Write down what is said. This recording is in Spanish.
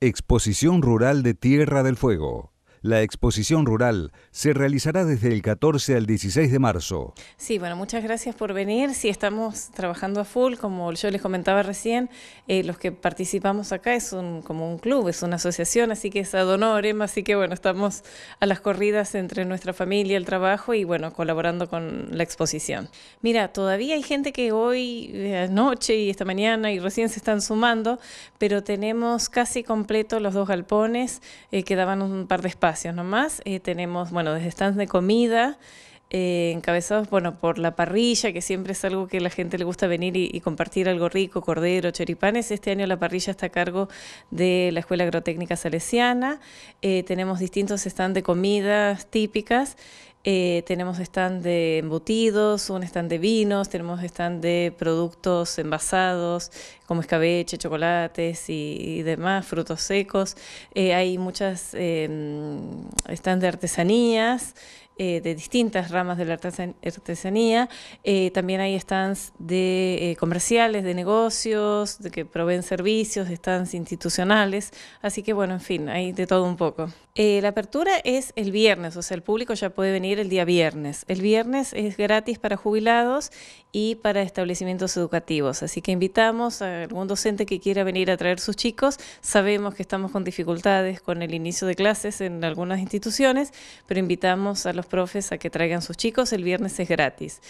Exposición Rural de Tierra del Fuego. La exposición rural se realizará desde el 14 al 16 de marzo. Sí, bueno, muchas gracias por venir. Sí, estamos trabajando a full, como yo les comentaba recién, eh, los que participamos acá es un, como un club, es una asociación, así que es ad honorem, así que bueno, estamos a las corridas entre nuestra familia, el trabajo y bueno, colaborando con la exposición. Mira, todavía hay gente que hoy, eh, anoche y esta mañana y recién se están sumando, pero tenemos casi completo los dos galpones, eh, que daban un par de espacios nomás. Eh, tenemos, bueno, desde stands de comida, eh, encabezados, bueno, por la parrilla, que siempre es algo que a la gente le gusta venir y, compartir algo rico, cordero, choripanes. Este año la parrilla está a cargo de la Escuela Agrotécnica Salesiana. Eh, tenemos distintos stands de comidas típicas. Eh, tenemos stand de embutidos, un stand de vinos, tenemos stand de productos envasados como escabeche, chocolates y, demás, frutos secos. Eh, hay muchas eh, stand de artesanías. Eh, de distintas ramas de la artesanía. Eh, también hay stands de eh, comerciales, de negocios, de que proveen servicios, stands institucionales. Así que bueno, en fin, hay de todo un poco. la apertura es el viernes, o sea, el público ya puede venir el día viernes. El viernes es gratis para jubilados y para establecimientos educativos. Así que invitamos a algún docente que quiera venir a traer sus chicos. Sabemos que estamos con dificultades con el inicio de clases en algunas instituciones, pero invitamos a los profes a que traigan sus chicos. El viernes es gratis.